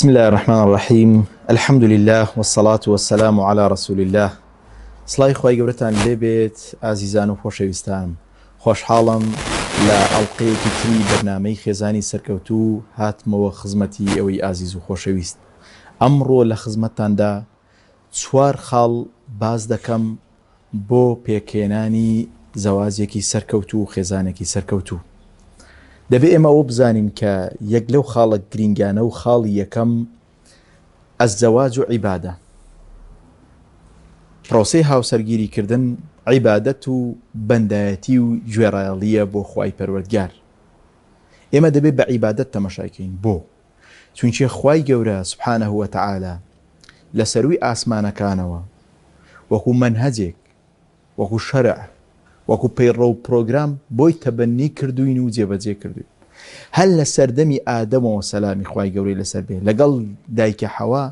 بسم الله الرحمن الرحيم الحمد لله والصلاة والسلام على رسول الله سڵی خی گەورەتان لێبێت ئازیزان و خۆشەویستان خۆشحاڵم لە ئەڵلقەیەکی تری بەرنمەی خێزانی سەرکەوتوو هاتمەوە خزمەتی ئەوەی ئازیز و خۆشەویست ئەمڕۆ لە خزمەتتاندا چوار خاڵ باز دەکەم بۆ پێکێنانی زەوازێکی سەرکەوت و خێزانێکی سەرکەوتوو دەبێ ئێمەەوە بزانین کە یەک لەو خاڵە گرنگانە و خاڵی یەکەم ئەزەواج و عیبادە پرۆسی هاوسەرگیریکردن عیبادەت و بەندایەتی و گوێڕایڵیە بۆ خی پەروەردگار ئێمە دەبێت بە عیبادت تەمەشاکەین بۆ چونچێ خی گەورە سبحانە هوە تەعاالە لە سەروی ئاسمانەکانەوە وەکو منهەجێک وەکو شەرع وەکو پەیڕە و پرۆگرام بۆی تەبەنی کردوین و جێبەجێ کردوین هەل لە سەردەمی ئادەمەوە سەلامی خی گەورەی لەسەر بێ لەگەڵ دایکە حەوا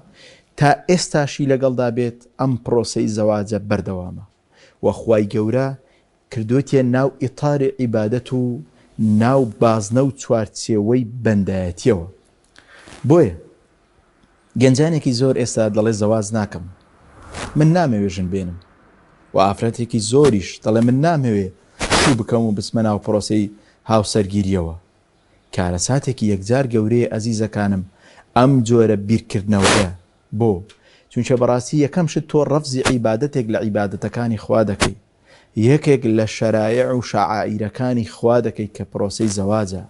تا ئێستاشی لەگەڵدا بێت ئەم پرۆسی زەواجە بەردەوامە وەخوای گەورە کردوتیە ناو ئیتاری عیبادەت و ناو بازنە و چوارچێوەی بەندایەتیەوە بۆیە گەنجانێکی زۆر ئێستا دەڵێ زەواز ناکەم من نامەوێژن بێنم و ئافرەتێکی زۆریش دەڵێ من نامەوێ شو بکەم و بسمە ناو پرۆسی هاوسەرگیریەوە کارە ساتێکی یەکجار گەورەیە ئەزیزەکانم ئەم جۆرە بیرکردنەوەە بۆ چونچە بەڕاستی یەکەم شت تۆ ڕەفزی عیباەتێک لە عیباەتەکانی خوا دەکەی یەکێک لە شەرایع و شعائیرەکانی خوا دەکەی کە پرۆسی زەواجە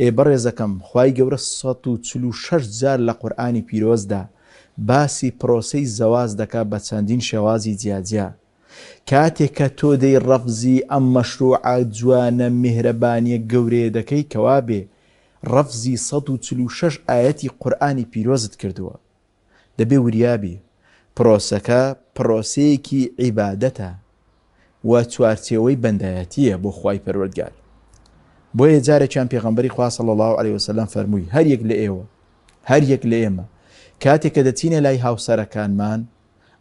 ئێ بەڕێزەکەم خی گەورە 1940 جار لە قورآانی پیرۆزدا باسی پرۆسەی زەواز دەکا بە چەندین شێوازی جیاجیا کاتێک کە تۆ دەی ڕەفزی ئەم مەشروعە جوانە میهرەبانیە گەورەیە دەکەی کەوا بێ ڕەفزی 16 ئاەتی قورآانی پیرۆزت کردووە دەبێ وریابی پرۆسەکە پرۆسەیەکی عیبادەتە و چوارچێەوەی بەندایەتیە بۆ خی پەروەگار بۆیە جارێکیان پێغمبەری خواصل الله عليه وسلم فەرمووی هەر یەک لە ئێوە هەر یەک لە ئێمە کاتێک کە دەچینە لای هاوسەرەکانمان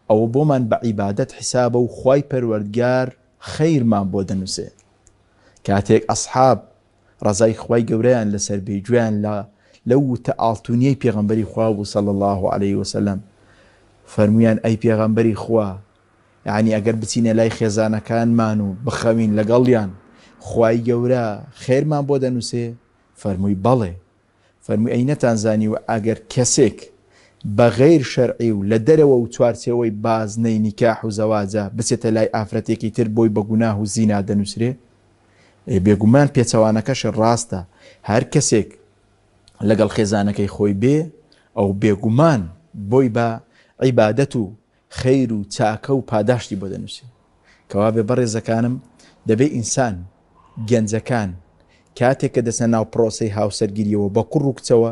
ئەوە بۆمان بە عیبادت حیسابە و خی پەروەردگار خەیرمان بۆ دەنووسێ کاتێک ئەسحاب ڕزای خی گەوریان لەسەر بێگویان لە لەو تە ئاڵتونیەی پێغمبەری خوا و سەڵ الله عليه وسلم فەرمویان ئەی پێغمبەری خوا یعنی ئەگەر بچینە لای خێزانەکانمان و بخەوین لەگەڵیان خی گەورە خێرمان بۆ دەنووسێ فەرمووی بەڵێ فەرمووی ئەی نەتانزانی و ئەگەر کەسێک بە غیر شەرعی و لە دەرەوە و چوارچەوەی بازنەی نیکاح و زەواجە بچێتە لای ئافرەتێکی تر بۆی بەگوناه و زینا دەنووسێ بێگومان پێچەوانەکەش ڕاستە هەر کەسێک لەگەڵ خێزانەکەی خۆی بێ ئەو بێگومان بۆی بە عیبادەت و خەیر و چاکە و پاداشتی بۆ دەنووسێ کەوا بێ بەڕێزەکانم دەبێ ئینسان گەنجەکان کاتێک کە دەسە ناو پرۆسی هاوسەرگیریەوە بە کوڕ وکچەوە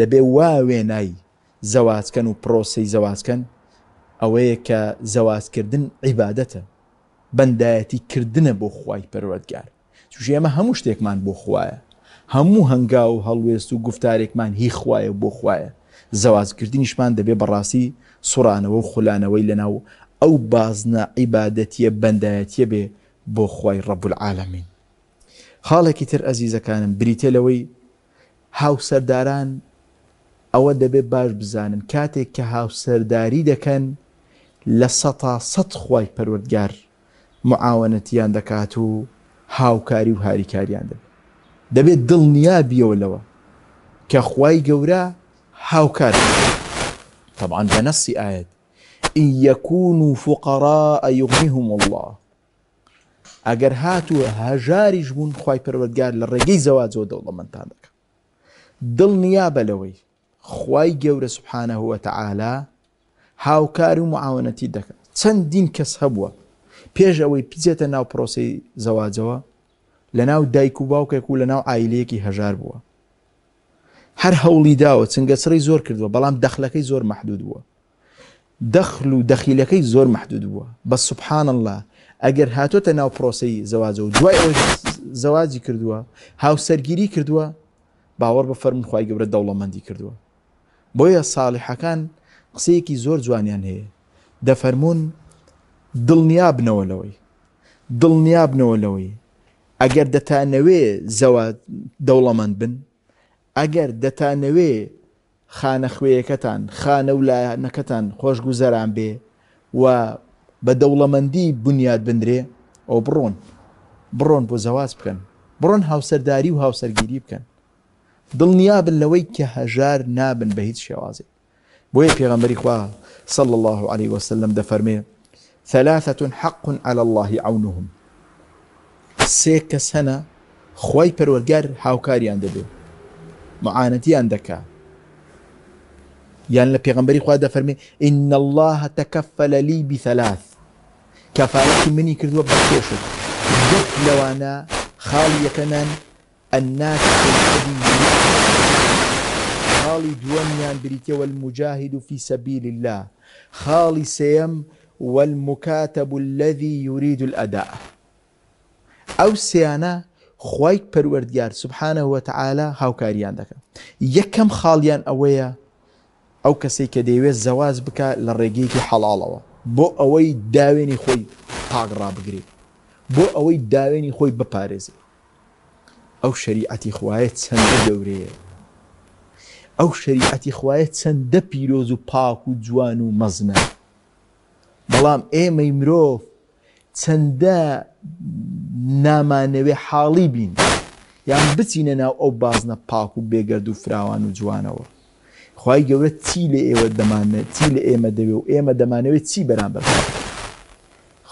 دەبێ وا وێنایی زەوازکەن و پرۆسی زەوازکەن ئەوەیە کە زەوازکردن عیباەتە بەندایەتی کردنە بۆ خی پەروەگار تووشی ئەمە هەموو شتێکمان بۆ خوایە هەموو هەنگا و هەڵوێست و گفتارێکمان هی خوایە بۆ خوایە زەوازکردنیشمان دەبێ بەڕاستی سورانەوە و خولانەوەی لەناو ئەو بازنە عیباەتیە بەندایەتە بێ بۆ خی ڕەبول العالمین خاڵێکی تر ئەزیزەکانم بریتێلەوەی هاوسەرداران ئەوە دەبێت باش بزانن کاتێک کە هاوسەرداری دەکەن لە سەتا سەد خی پەروەردگار معاونەتیان دەکات و هاوکاری و هاریکاریان دەبێت دەبێت دڵنیا بیەوەلەوە کە خی گەورە هاوکار طبعا بە نەسی ئاەت یەکون و فقرا ئەیغنیهم الله ئەگەر هاتووە هەژاریش بوون خی پەروەردگار لە ڕێگەی زەواجەوە دەوڵەمەندان دەکە دڵنیا بەلەوەی خی گەورە سبحانەهوە تەعالا هاوکار و معاونەتی دەکات چەندین کەس هەبووە پێش ئەوەی پچێتە ناو پرۆسی زەواجەوە لە ناو دایک و باوکێک و لە ناو ئایلەیەکی هەژار بووە هەر هەوڵی داوە چنگە سرەی زۆر کردووە بەڵام دەخلەکەی زۆر مححدود بووە دەخل و دەخیلەکەی زۆر مححدود بووە بە سبحان الله ئەگەر هاتۆتە ناو پرۆسی زەواجە و دوای ئەو زەواجی کردووە هاوسەرگیری کردووە باوەڕ بە فەرمخوای گەورە دەوڵەمەندی کردووە بۆیە ساڵحەکان قسەیەکی زۆر جوانیان هەیە دەفەرمونون دڵنیا بنەوە لەوەی دڵنیا بنەوە لەوەی ئەگەر دەتانەوێ زەوە دەوڵەمەند بن ئەگەر دەتانەوێ خانەخوێیەکەتان خانە ولایەنەکەتان خۆشگوزەران بێ و بە دەوڵەمەندی بنیاد بندرێ ئەو بڕۆن بڕۆن بۆ زەواز بکەن بڕۆن هاوسەرداری و هاوسەرگیری بکەن دڵنیا نياب لەوەی کە ناب نابن بە هیچ شێوازێ بۆیە خوا صلى الله عليه وسلم دەفەرمێ ثلاثة حق على الله عونهم سيك سنة هەنە خۆی پەروەرگار هاوکاریان دەبێ معانەتیان دەکا یان لە پێغمبەری خوا دەفەرمێ إن الله تكفل لي بثلاث كفالتي مني کردووە بەکێشت لو أنا خاڵ یەکەمان الناس خاڵی دووەمیان بریتەوە المجاهد في سبيل الله خاڵی سێم والمكاتب الذي يريد الأداء ئەو سیانە خی پەروەردیار سبحانە وتعاالە هاوکاریان دەکە یەکەم خاڵیان ئەوەیە ئەو کەسی کە دەیوێت زەواز بکە لە ڕێگەیەکی حەڵاڵەوە بۆ ئەوەی داوێنی خۆی پاگڕا بگری بۆ ئەوەی داوێنی خۆی بپارێزی ئەو شریعەتی خوایە چەندە گەورەیە ئەو شریعەتی خوایە چەندە پیرۆز و پاک و جوان و مەزنە بەڵام ئێمەی مرۆڤ چەندە نامانەوێ حاڵی بین یان بچینە ناو ئەو بازنە پاک و بێگەرد و فراوان و جوانەوە خی گەورە چی لە ئێوە دەمانێت چی لە ئێمە دەوێ و ئێمە دەمانەوێت چی بەرامبەر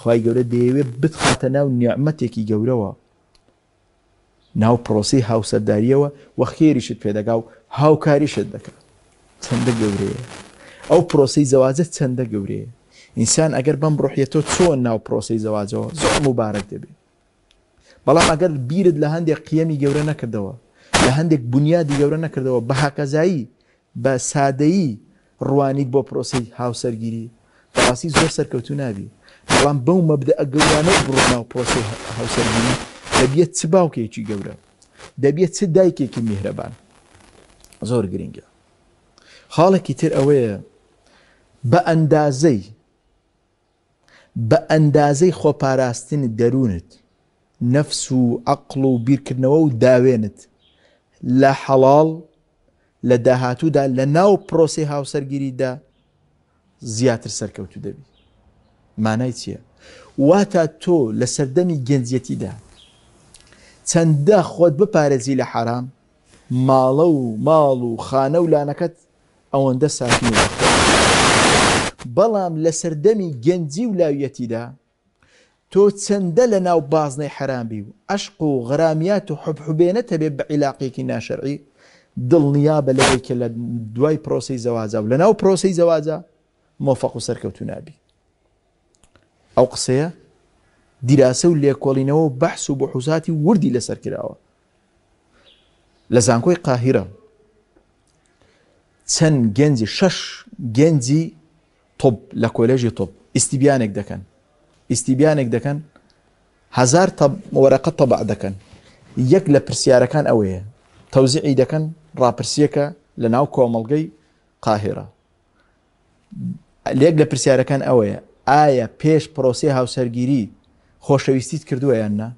خی گەورە دەیەوێت بتخاتە ناو نیعممەتێکی گەورەوە ناوپڕۆسی هاوسەرداریەوە وە خێریشت پێدەگا و هاوکاریشت دەکات چەندە گەورەیە ئەو پرۆسی زەوازە چەندە گەورەیە ئینسان ئەگەر بەم بڕحیەتۆ چۆن ناو پرۆسی زەواجەوە زۆر مبارەک دەبێت بەڵام ئەگەر بیرت لە هەندێک قیەمی گەورە نەکردەوە لە هەندێک بنیادی گەورە نەکردەوە بە حکەزایی بە سادەیی ڕوانیت بۆ پرۆسی هاوسەرگیری بەڕاستی زۆر سەرکەوتو نابی بەڵام بەو مەبدە ئەگەوانە بڕناو پرۆسی هاوسەربینی دەبێت چ باوکێکی گەورە دەبێت چ دایکێکی میهرەبان زۆر گرنگە خاڵێکی تر ئەوەیە بە ئەندازەی بە ئەندازەی خۆپاراستنی دەروونت نەفس و عقل و بیرکردنەوە و داوێنت لە حەڵال لە داهاتوودا لە ناو پرۆسی هاوسەرگیریدا زیاتر سەرکەوتو دەبی مانای چییە واتە تۆ لە سەردەمی گەنجەتیدا چەندە خۆت بپارێزی لە حرام ماڵە و ماڵ و خانە و لانەکەت ئەوەندە ساکنی بەڵام لە سەردەمی گەنجی و لاویەتیدا تۆ چەندە لە ناو بازنەی حرامبی و عشق و غرامیات و حبحبێنەتە بێ بە عیلاقیێکی ناشرعی دڵنیا بە لەوەی کە لە دوای پرۆسی زەوازە و لە ناو پرۆسی زەوازە مۆفق و سەرکەوتو نابی ئەو قسەیە دیراسە و لێکۆڵینەوە بەحس و بۆ حوزاتی وردی لەسەر کراوە لە زانکۆی قاهرە چەند گەنجی شش گەنجی تۆب لە کۆلێژی تۆپ ئیسیبیانێک دەکەن ئیسیبیانێک دەکەن هزار وەرەقە تەبع دەکەن یەک لە پرسیارەکان ئەوەیە تەوزیعی دەکەن ڕاپرسیەکە لە ناو کۆمەلگەی قاهێرە لێک لە پرسیارەکان ئەوەیە ئایا پێش پرۆسی هاوسەرگیری خۆشەویستیت کردووە یاننا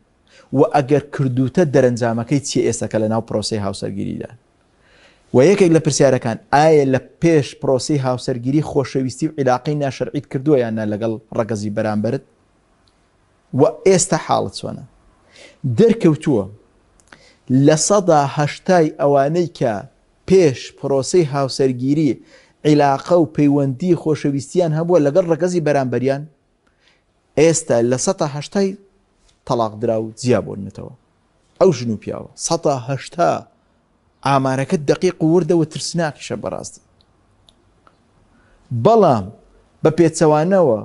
و ئەگەر کردوتە دەرەنجامەکەی چی ئێستەکە لە ناو پرۆسی هاوسەرگیریدا و یەکێک لە پرسیارەکان ئایا لە پێش پرۆسی هاوسەرگیری خۆشەویستی و عیلاقی ناشرعیت کردووە یاننا لەگەڵ ڕگەزی بەرامبرت و ئێستا حاڵت چۆنە دەرکەوتووە لە سەدا هەشتای ئەوانەی کە پێش پرۆسی هاوسەرگیری عیلاقە و پەیوەندی خۆشەویستیان هەبووە لەگەڵ ڕگەزی بەرامبەریان ئێستا لە سەهشتای تەلاق درا و جیا بۆنێتەوە ئەو ژن و پیاوە سەهشتا ئامارەکەت دقیق و وردەوە ترسناکیشە بەڕاستی بەڵام بە پێچەوانەوە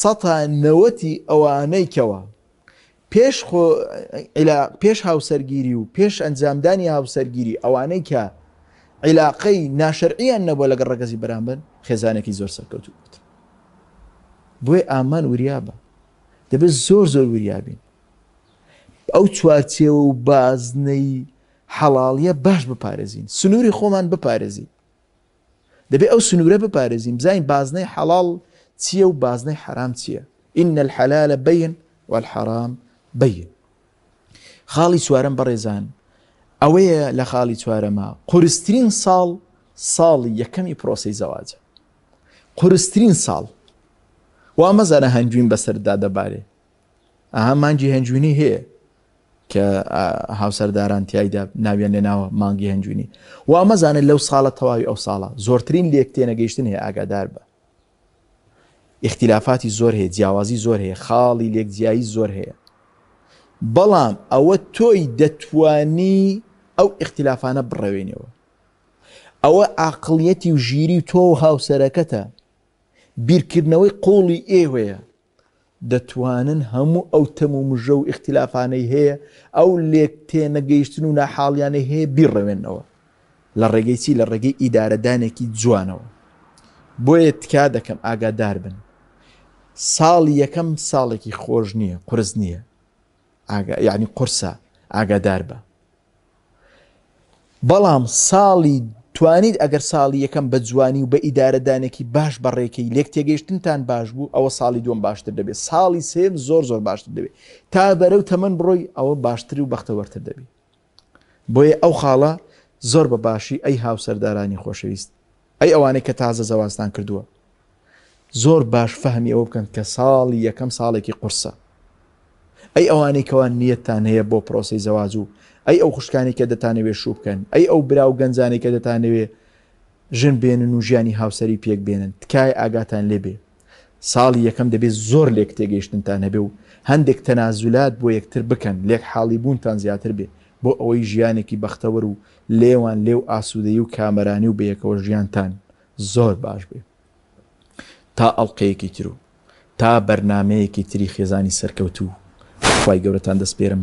سەەتی ئەوانەیکەوە پێش پێش هاوسەرگیری و پێش ئەنجامدانی هاوسەرگیری ئەوانەی کە عیلاقەی ناشرعیان نەبووە لەگە ڕەگەزی بەرامبەر خێزانێکی زۆر سەرکەوتو بوت بۆی ئامان وریابە دەبێت زۆر زۆر وریابین ئەو چوارچێوە و بازنەی حەڵاڵیە باش بپارێزین سنووری خۆمان بپارێزی دەبێت ئەو سنوورە بپارێزیم بزین بازنەی حەڵال چییە و بازنەی حرام چییە ئین الحەلالە بەین والحرام بەین خاڵی سووارم بەڕێزان ئەوەیە لە خاڵی چوارەمە قورستترین ساڵ ساڵی یەکەمی پرۆسی زەواجە قورستترین ساڵ وا مەزانە هەنجوین بەسەردا دەبارێ ئەها مانجی هەنجوینی هەیە کە هاوسەرداران تایدا ناویان لێناوە مانگی هەنجوینی وا مەزانێت لەو ساڵە تەواوی ئەو ساڵە زۆرترین لێک تێنەگەیشتن هەیە ئاگادار بە اختیلافاتی زۆر هەیە جیاوازی زۆر هەیە خاڵی لێک جیایی زۆر هەیە بەڵام ئەوە تۆی دەتوانی ئەو اختلافانە بڕەوێنەوە ئەوە ئاقلەتی و ژیری و تۆ و هاوسەرەکەتە بیرکردنەوەی قوڵی ئێوەیە دەتوانن هەموو ئەو تەم و مژە و اختلافانەی هەیە ئەو لێک تێنەگەیشتن و ناحاڵیانەی هەیە بیڕەوێنەوە لە ڕێگەی چی لە ڕێگەی ئیدارەدانێکی جوانەوە بۆیە تکا دەکەم ئاگادار بن ساڵی یەکەم ساڵێکی خۆش نییە قرس نییە ینی قرسە ئاگادار بە بەڵام ساڵی توانیت ئەگەر ساڵی یەکەم بە جوانی و بە ئیدارەدانێکی باش بەڕێکی لێک تێگەیشتنتان باش بوو ئەوە ساڵی دوم باشتر دەبێت ساڵی سێم زۆر زۆر باشتر دەبێت تا بەرەو تەمەەن بڕۆی ئەوە باشتری و بەختەوەرتر دەبێت بۆیە ئەو خاڵە زۆر بە باشی ئەی هاوسەردارانی خۆشەویست ئەی ئەوانەی کە تازە زەواستان کردووە زۆر باش فەهمی ئەوە بکەن کە ساڵی یەکەم ساڵێکی قورسە ئەی ئەوانەی کەوان نیەتان هەیە بۆ پرۆسی زەواز و ئەی ئەو خوشکانی کە دەتانەوێ شو بکەن ئەی ئەو براو گەنجانی کە دەتانەوێ ژن بێنن و ژیانی هاوسری پێک بێنن تکای ئاگاتان لێبێ ساڵی یەکەم دەبێت زۆر لێک تێگەیشتنتان هەبێ و هەندێک تەنازولات بۆ یەکتر بکەن لێک حاڵی بوونتان زیاتر بێ بۆ ئەوەی ژیانێکی بەختەوەر و لێوان لێو ئاسوودەی و کامەرانی و بەیەکەوە ژیانتان زۆر باش بێ تا ئەڵلقەیەکی تر و تا بەرنمەیەکی تری خێزانی سەرکەوتوو خی گەورەتان دەستپێرم